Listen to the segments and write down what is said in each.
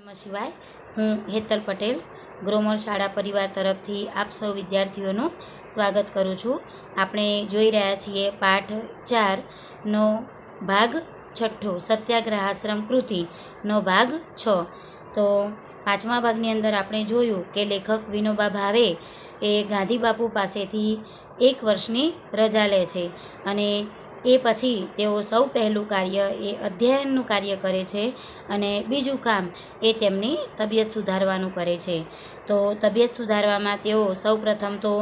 નમઃ હું હેતલ પટેલ ગ્રોમર શાળા પરિવાર તરફથી આપ સૌ વિદ્યાર્થીઓનું સ્વાગત કરું છું આપણે જોઈ રહ્યા છીએ પાઠ ચારનો ભાગ છઠ્ઠો સત્યાગ્રહ આશ્રમ કૃતિનો ભાગ છ તો પાંચમા ભાગની અંદર આપણે જોયું કે લેખક વિનોબા ભાવે એ ગાંધીબાપુ પાસેથી એક વર્ષની રજા લે છે અને એ પછી તેઓ સૌ પહેલું કાર્ય એ અધ્યયનનું કાર્ય કરે છે અને બીજું કામ એ તેમની તબિયત સુધારવાનું કરે છે તો તબિયત સુધારવામાં તેઓ સૌપ્રથમ તો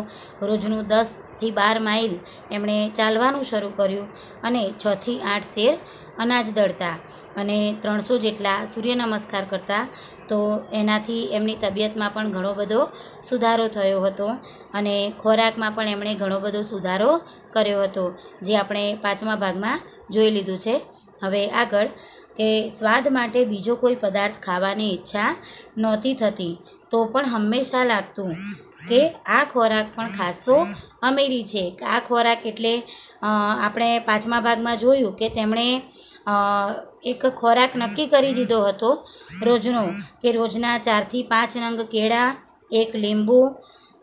રોજનું દસથી બાર માઇલ એમણે ચાલવાનું શરૂ કર્યું અને છથી આઠ શેર અનાજ દળતા અને ત્રણસો જેટલા સૂર્ય નમસ્કાર કરતા તો એનાથી એમની તબિયતમાં પણ ઘણો બધો સુધારો થયો હતો અને ખોરાકમાં પણ એમણે ઘણો બધો સુધારો કર્યો હતો જે આપણે પાંચમા ભાગમાં જોઈ લીધું છે હવે આગળ કે સ્વાદ માટે બીજો કોઈ પદાર્થ ખાવાની ઈચ્છા નહોતી થતી તો પણ હંમેશા લાગતું કે આ ખોરાક પણ ખાસો અમેરી છે આ ખોરાક એટલે આપણે પાંચમા ભાગમાં જોયું કે તેમણે એક ખોરાક નક્કી કરી દીધો હતો રોજનો કે રોજના ચારથી પાંચ નંગ કેળા એક લીંબુ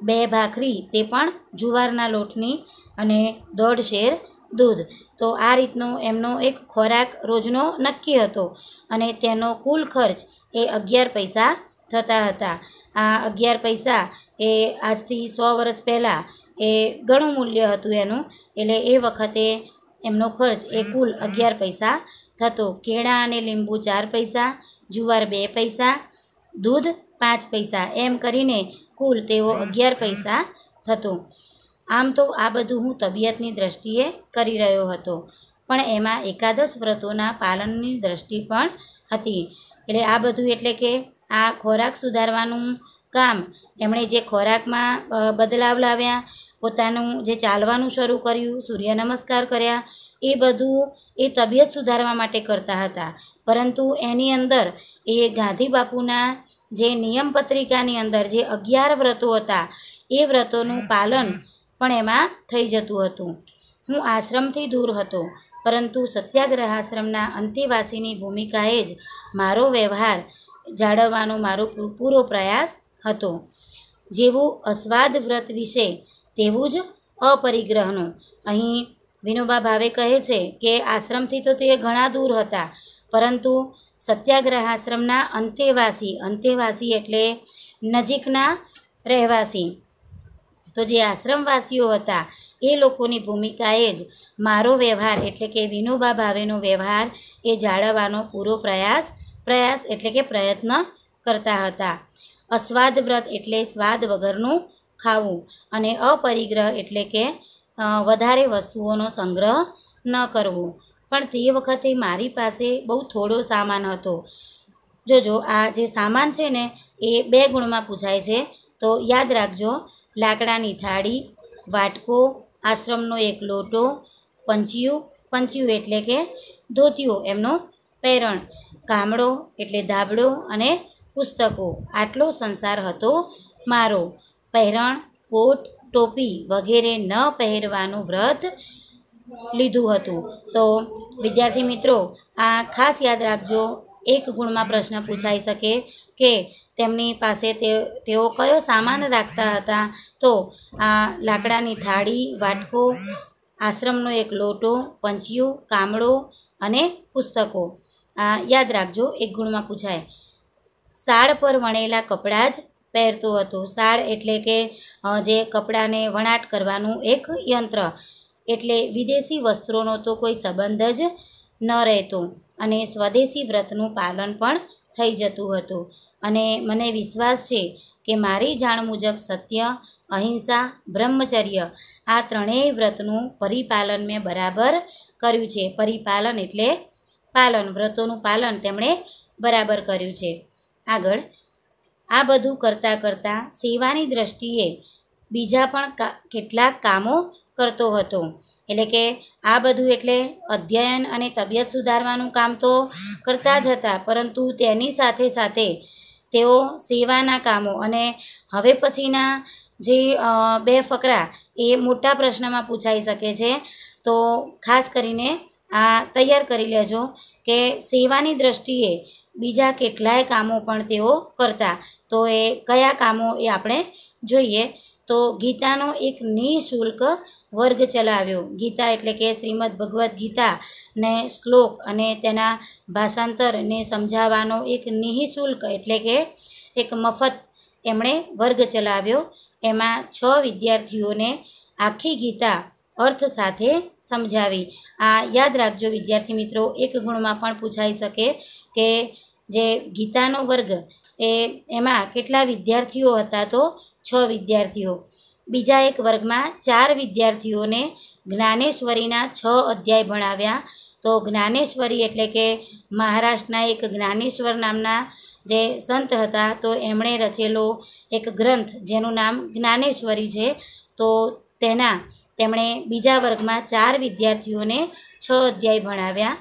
બે ભાખરી તે પણ જુવારના લોટની અને દોઢ શેર દૂધ તો આ રીતનો એમનો એક ખોરાક રોજનો નક્કી હતો અને તેનો કુલ ખર્ચ એ અગિયાર પૈસા થતા હતા આ અગિયાર પૈસા એ આજથી સો વર્ષ પહેલાં એ ઘણું મૂલ્ય હતું એનું એટલે એ વખતે એમનો ખર્ચ એ કુલ અગિયાર પૈસા થતો કેળા અને લીંબુ ચાર પૈસા જુવાર બે પૈસા દૂધ પાંચ પૈસા એમ કરીને કુલ તેઓ અગિયાર પૈસા થતો આમ તો આ બધું હું તબિયતની દ્રષ્ટિએ કરી રહ્યો હતો પણ એમાં એકાદશ વ્રતોના પાલનની દ્રષ્ટિ પણ હતી એટલે આ બધું એટલે કે આ ખોરાક સુધારવાનું કામ એમણે જે ખોરાકમાં બદલાવ લાવ્યા પોતાનું જે ચાલવાનું શરૂ કર્યું સૂર્ય નમસ્કાર કર્યા એ બધું એ તબિયત સુધારવા માટે કરતા હતા પરંતુ એની અંદર એ ગાંધી બાપુના જે નિયમ પત્રિકાની અંદર જે અગિયાર વ્રતો હતા એ વ્રતોનું પાલન પણ એમાં થઈ જતું હતું હું આશ્રમથી દૂર હતો પરંતુ સત્યાગ્રહ આશ્રમના અંતેવાસીની ભૂમિકાએ જ મારો વ્યવહાર જાળવવાનો મારો પૂરો પ્રયાસ હતો જેવું અસ્વાદ વ્રત વિશે તેવું જ અપરિગ્રહનું અહીં વિનોબા ભાવે કહે છે કે આશ્રમથી તો તે ઘણા દૂર હતા પરંતુ સત્યાગ્રહ આશ્રમના અંતેવાસી અંતેવાસી એટલે નજીકના રહેવાસી તો જે આશ્રમવાસીઓ હતા એ લોકોની ભૂમિકાએ જ મારો વ્યવહાર એટલે કે વિનોબા ભાવેનો વ્યવહાર એ જાળવવાનો પૂરો પ્રયાસ પ્રયાસ એટલે કે પ્રયત્ન કરતા હતા અસ્વાદ વ્રત એટલે સ્વાદ વગરનું ખાવું અને અપરિગ્રહ એટલે કે વધારે વસ્તુઓનો સંગ્રહ ન કરવો પણ તે વખતે મારી પાસે બહુ થોડો સામાન હતો જોજો આ જે સામાન છે ને એ બે ગુણમાં પૂછાય છે તો યાદ રાખજો લાકડાની થાળી વાટકો આશ્રમનો એક લોટો પંચિયું પંચિયું એટલે કે ધોતિયું એમનો પહેરણ કામળો એટલે ધાબળો અને પુસ્તકો આટલો સંસાર હતો મારો પહેરણ કોટ ટોપી વગેરે ન પહેરવાનું વ્રત લીધું હતું તો વિદ્યાર્થી મિત્રો આ ખાસ યાદ રાખજો એક ગુણમાં પ્રશ્ન પૂછાઈ શકે કે તેમની પાસે તે તેઓ કયો સામાન રાખતા હતા તો આ લાકડાની થાળી વાટકો આશ્રમનો એક લોટો પંચિયું કામળો અને પુસ્તકો આ યાદ રાખજો એક ગુણમાં પૂછાય સાળ પર વણેલા કપડાં જ પહેરતું હતું શાળ એટલે કે જે કપડાને વણાટ કરવાનું એક યંત્ર એટલે વિદેશી વસ્ત્રોનો તો કોઈ સંબંધ જ ન રહેતો અને સ્વદેશી વ્રતનું પાલન પણ થઈ જતું હતું અને મને વિશ્વાસ છે કે મારી જાણ મુજબ સત્ય અહિંસા બ્રહ્મચર્ય આ ત્રણેય વ્રતનું પરિપાલન મેં બરાબર કર્યું છે પરિપાલન એટલે પાલન વ્રતોનું પાલન તેમણે બરાબર કર્યું છે આગળ આ બધું કરતાં કરતાં સેવાની દ્રષ્ટિએ બીજા પણ કેટલાક કામો કરતો હતો એટલે કે આ બધું એટલે અધ્યયન અને તબિયત સુધારવાનું કામ તો કરતા જ હતા પરંતુ તેની સાથે સાથે તેઓ સેવાના કામો અને હવે પછીના જે બે ફકરા એ મોટા પ્રશ્નમાં પૂછાઈ શકે છે તો ખાસ કરીને આ તૈયાર કરી લેજો કે સેવાની દ્રષ્ટિએ બીજા કેટલાય કામો પણ તેઓ કરતા તો એ કયા કામો એ આપણે જોઈએ તો ગીતાનો એક નિઃશુલ્ક વર્ગ ચલાવ્યો ગીતા એટલે કે શ્રીમદ ભગવદ્ ગીતા ને શ્લોક અને તેના ભાષાંતરને સમજાવવાનો એક નિઃશુલ્ક એટલે કે એક મફત એમણે વર્ગ ચલાવ્યો એમાં છ વિદ્યાર્થીઓને આખી ગીતા અર્થ સાથે સમજાવી આ યાદ રાખજો વિદ્યાર્થી મિત્રો એક ગુણમાં પણ પૂછાઈ શકે કે જે ગીતાનો વર્ગ એ એમાં કેટલા વિદ્યાર્થીઓ હતા તો છ વિદ્યાર્થીઓ બીજા એક વર્ગમાં ચાર વિદ્યાર્થીઓને જ્ઞાનેશ્વરીના છ અધ્યાય ભણાવ્યા તો જ્ઞાનેશ્વરી એટલે કે મહારાષ્ટ્રના એક જ્ઞાનેશ્વર નામના જે સંત હતા તો એમણે રચેલો એક ગ્રંથ જેનું નામ જ્ઞાનેશ્વરી છે તો તેના તેમણે બીજા વર્ગમાં ચાર વિદ્યાર્થીઓને છ અધ્યાય ભણાવ્યા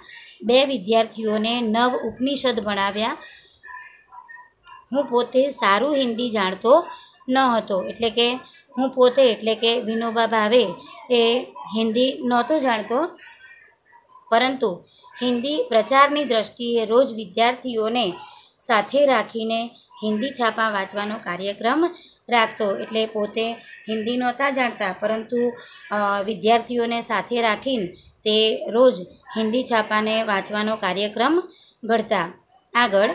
બે વિદ્યાર્થીઓને નવ ઉપનિષદ ભણાવ્યા હું પોતે સારું હિન્દી જાણતો ન હતો એટલે કે હું પોતે એટલે કે વિનોબા ભાવે એ હિન્દી નહોતો જાણતો પરંતુ હિન્દી પ્રચારની દ્રષ્ટિએ રોજ વિદ્યાર્થીઓને સાથે રાખીને હિન્દી છાપા વાંચવાનો કાર્યક્રમ રાખતો એટલે પોતે હિન્દી નહોતા જાણતા પરંતુ વિદ્યાર્થીઓને સાથે રાખીને તે રોજ હિન્દી છાપાને વાંચવાનો કાર્યક્રમ ઘડતા આગળ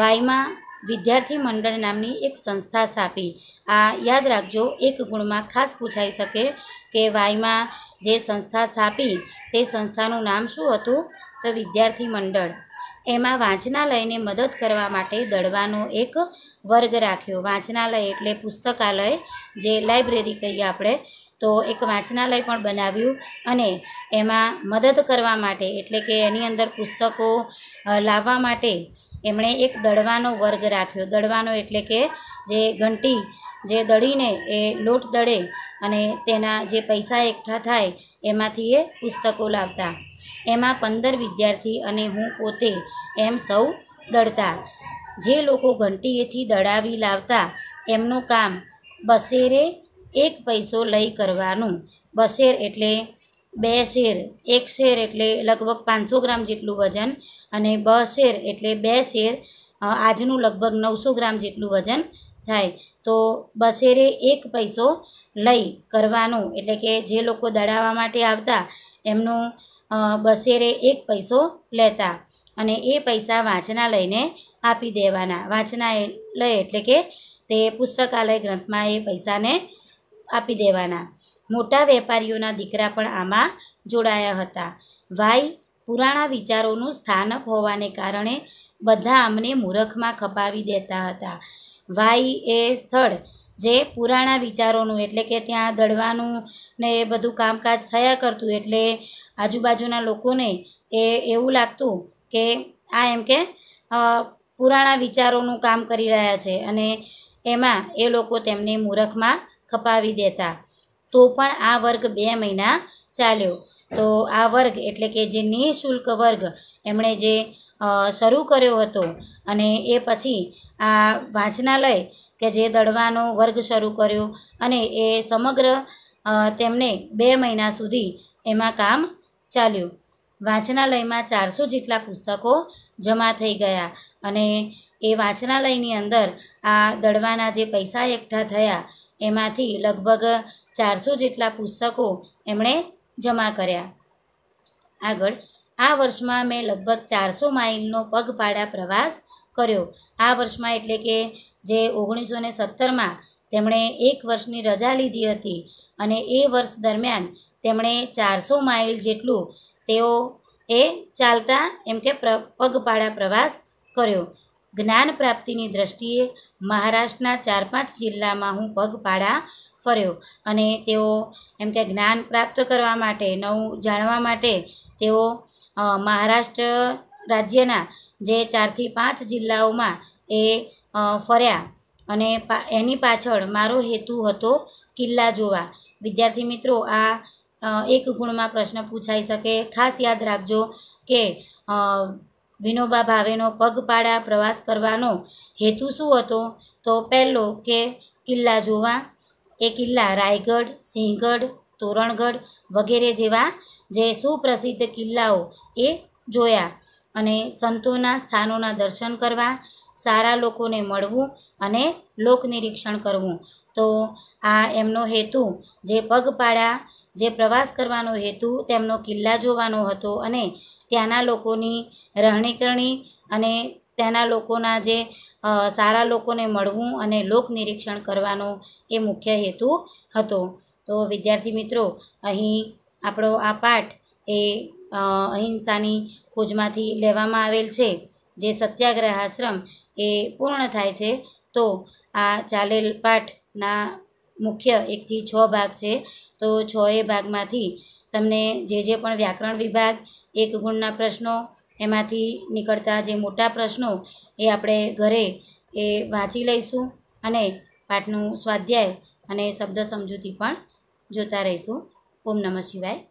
વાયમાં વિદ્યાર્થી મંડળ નામની એક સંસ્થા સ્થાપી આ યાદ રાખજો એક ગુણમાં ખાસ પૂછાઈ શકે કે વાયમાં જે સંસ્થા સ્થાપી તે સંસ્થાનું નામ શું હતું તો વિદ્યાર્થી મંડળ એમાં વાંચનાલયને મદદ કરવા માટે દળવાનો એક વર્ગ રાખ્યો વાંચનાલય એટલે પુસ્તકાલય જે લાઇબ્રેરી કહીએ આપણે તો એક વાંચનાલય પણ બનાવ્યું અને એમાં મદદ કરવા માટે એટલે કે એની અંદર પુસ્તકો લાવવા માટે એમણે એક દળવાનો વર્ગ રાખ્યો દળવાનો એટલે કે જે ઘંટી જે દળીને એ લોટ દળે અને તેના જે પૈસા એકઠા થાય એમાંથી એ પુસ્તકો લાવતા એમાં પંદર વિદ્યાર્થી અને હું પોતે એમ સૌ દળતા જે લોકો ઘંટીએથી દળાવી લાવતા એમનું કામ બસેરે એક પૈસો લઈ કરવાનું બસેર એટલે બે શેર એક શેર એટલે લગભગ પાંચસો ગ્રામ જેટલું વજન અને બ શેર એટલે બે શેર આજનું લગભગ નવસો ગ્રામ જેટલું વજન થાય તો બસેરે એક પૈસો લઈ કરવાનું એટલે કે જે લોકો દળાવવા માટે આવતા એમનું બસેરે એક પૈસો લેતા અને એ પૈસા વાંચના લઈને આપી દેવાના વાંચનાલય એટલે કે તે પુસ્તકાલય ગ્રંથમાં એ પૈસાને આપી દેવાના મોટા વેપારીઓના દીકરા પણ આમાં જોડાયા હતા વાઈ પુરાણા વિચારોનું સ્થાનક હોવાને કારણે બધા અમને મૂરખમાં ખપાવી દેતા હતા વાઈ એ સ્થળ જે પુરાણા વિચારોનું એટલે કે ત્યાં દળવાનું ને એ બધું કામકાજ થયા કરતું એટલે આજુબાજુના લોકોને એ એવું લાગતું કે આ એમ કે પુરાણા વિચારોનું કામ કરી રહ્યા છે અને એમાં એ લોકો તેમને મૂરખમાં ખપાવી દેતા તો પણ આ વર્ગ બે મહિના ચાલ્યો તો આ વર્ગ એટલે કે જે નિઃશુલ્ક વર્ગ એમણે જે શરૂ કર્યો હતો અને એ પછી આ વાંચનાલય કે જે દડવાનો વર્ગ શરૂ કર્યો અને એ સમગ્ર તેમને બે મહિના સુધી એમાં કામ ચાલ્યું વાંચનાલયમાં ચારસો જેટલા પુસ્તકો જમા થઈ ગયા અને એ વાંચનાલયની અંદર આ દડવાના જે પૈસા એકઠા થયા એમાંથી લગભગ ચારસો જેટલા પુસ્તકો એમણે જમા કર્યા આગળ આ વર્ષમાં મેં લગભગ ચારસો માઇલનો પગપાળા પ્રવાસ કર્યો આ વર્ષમાં એટલે કે જે ઓગણીસો ને સત્તરમાં તેમણે એક વર્ષની રજા લીધી હતી અને એ વર્ષ દરમિયાન તેમણે ચારસો માઇલ જેટલું તેઓ એ ચાલતા એમ કે પગપાળા પ્રવાસ કર્યો જ્ઞાન પ્રાપ્તિની દ્રષ્ટિએ મહારાષ્ટ્રના ચાર પાંચ જિલ્લામાં હું પગપાળા ફર્યો અને તેઓ એમ કે જ્ઞાન પ્રાપ્ત કરવા માટે નવું જાણવા માટે તેઓ મહારાષ્ટ્ર રાજ્યના જે ચારથી પાંચ જિલ્લાઓમાં એ ફર્યા અને એની પાછળ મારો હેતુ હતો કિલ્લા જોવા વિદ્યાર્થી મિત્રો આ એક ગુણમાં પ્રશ્ન પૂછાઈ શકે ખાસ યાદ રાખજો કે વિનોબા ભાવેનો પગપાળા પ્રવાસ કરવાનો હેતુ શું હતો તો પહેલો કે કિલ્લા જોવા એ કિલ્લા રાયગઢ સિંહગઢ તોરણગઢ વગેરે જેવા જે સુપ્રસિદ્ધ કિલ્લાઓ એ જોયા અને સંતોના સ્થાનોના દર્શન કરવા સારા લોકોને મળવું અને લોક નિરીક્ષણ કરવું તો આ એમનો હેતુ જે પગપાળા જે પ્રવાસ કરવાનો હેતુ તેમનો કિલ્લા જોવાનો હતો અને ત્યાંના લોકોની રહેણીકરણી અને ત્યાંના લોકોના જે સારા લોકોને મળવું અને લોક નિરીક્ષણ કરવાનો એ મુખ્ય હેતુ હતો તો વિદ્યાર્થી મિત્રો અહીં આપણો આ પાઠ એ અહિંસાની ખોજમાંથી લેવામાં આવેલ છે જે સત્યાગ્રહ આશ્રમ એ પૂર્ણ થાય છે તો આ ચાલેલ પાઠના મુખ્ય એકથી છ ભાગ છે તો છ એ ભાગમાંથી તમને જે જે પણ વ્યાકરણ વિભાગ એક ગુણના પ્રશ્નો એમાંથી નીકળતા જે મોટા પ્રશ્નો એ આપણે ઘરે એ વાંચી લઈશું અને પાઠનું સ્વાધ્યાય અને શબ્દ સમજૂતી પણ જોતા રહીશું ઓમ નમઃ શિવાય